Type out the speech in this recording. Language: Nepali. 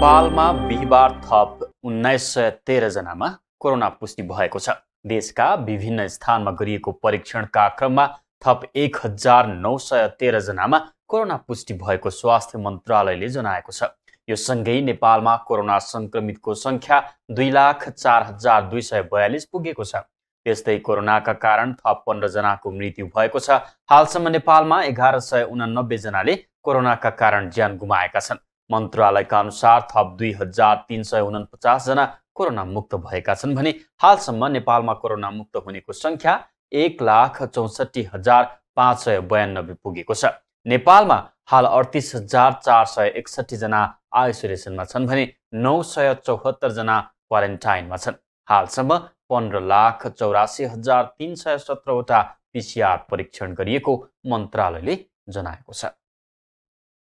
नेपालमा बिहिबार थप उन्नाइस सय तेह्रजनामा कोरोना पुष्टि भएको छ देशका विभिन्न स्थानमा गरिएको परीक्षणका क्रममा थप एक हजार नौ सय तेह्रजनामा कोरोना पुष्टि भएको स्वास्थ्य मन्त्रालयले जनाएको छ यो सँगै नेपालमा कोरोना सङ्क्रमितको सङ्ख्या दुई लाख चार हजार दुई सय बयालिस पुगेको छ त्यस्तै कोरोनाका कारण थप पन्ध्रजनाको मृत्यु भएको छ हालसम्म नेपालमा एघार सय उनानब्बेजनाले कोरोनाका कारण ज्यान गुमाएका छन् मन्त्रालयका अनुसार थप दुई हजार तिन सय उनपचासजना कोरोना मुक्त भएका छन् भने हालसम्म नेपालमा कोरोना मुक्त हुनेको सङ्ख्या एक लाख चौसठी हजार पाँच सय बयानब्बे पुगेको छ नेपालमा हाल अडतिस हजार चार सय एकसठीजना आइसोलेसनमा छन् भने नौ सय चौहत्तरजना क्वारेन्टाइनमा छन् हालसम्म पन्ध्र लाख चौरासी हजार तिन सय सत्रवटा पिसिआर परीक्षण गरिएको मन्त्रालयले जनाएको छ